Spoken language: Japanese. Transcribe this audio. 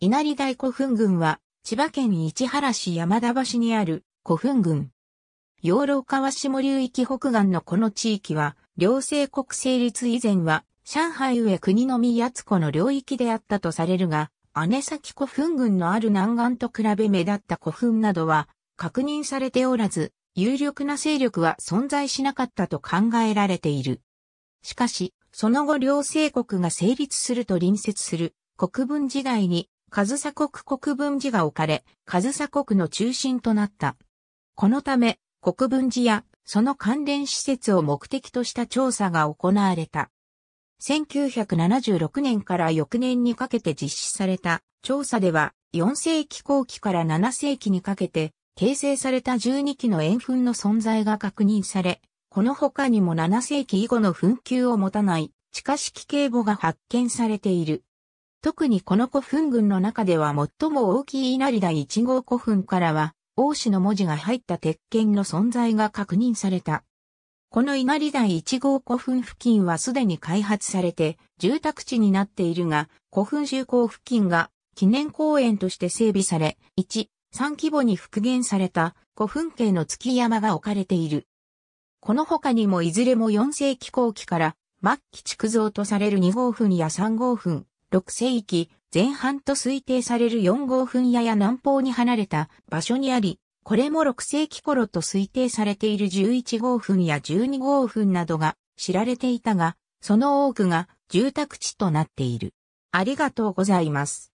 稲荷大古墳群は、千葉県市原市山田橋にある古墳群。養老川下流域北岸のこの地域は、両政国成立以前は、上海上国の宮津湖の領域であったとされるが、姉崎古墳群のある南岸と比べ目立った古墳などは、確認されておらず、有力な勢力は存在しなかったと考えられている。しかし、その後両政国が成立すると隣接する国分時代にカズサ国国分寺が置かれ、カズサ国の中心となった。このため、国分寺やその関連施設を目的とした調査が行われた。1976年から翌年にかけて実施された調査では、4世紀後期から7世紀にかけて、形成された12基の円墳の存在が確認され、この他にも7世紀以後の墳丘を持たない地下式警護が発見されている。特にこの古墳群の中では最も大きい稲荷第1号古墳からは、王子の文字が入った鉄剣の存在が確認された。この稲荷台1号古墳付近はすでに開発されて住宅地になっているが、古墳周港付近が記念公園として整備され、1、3規模に復元された古墳系の月山が置かれている。この他にもいずれも4世紀後期から末期築造とされる2号墳や3号墳、6世紀前半と推定される4号墳やや南方に離れた場所にあり、これも6世紀頃と推定されている11号墳や12号墳などが知られていたが、その多くが住宅地となっている。ありがとうございます。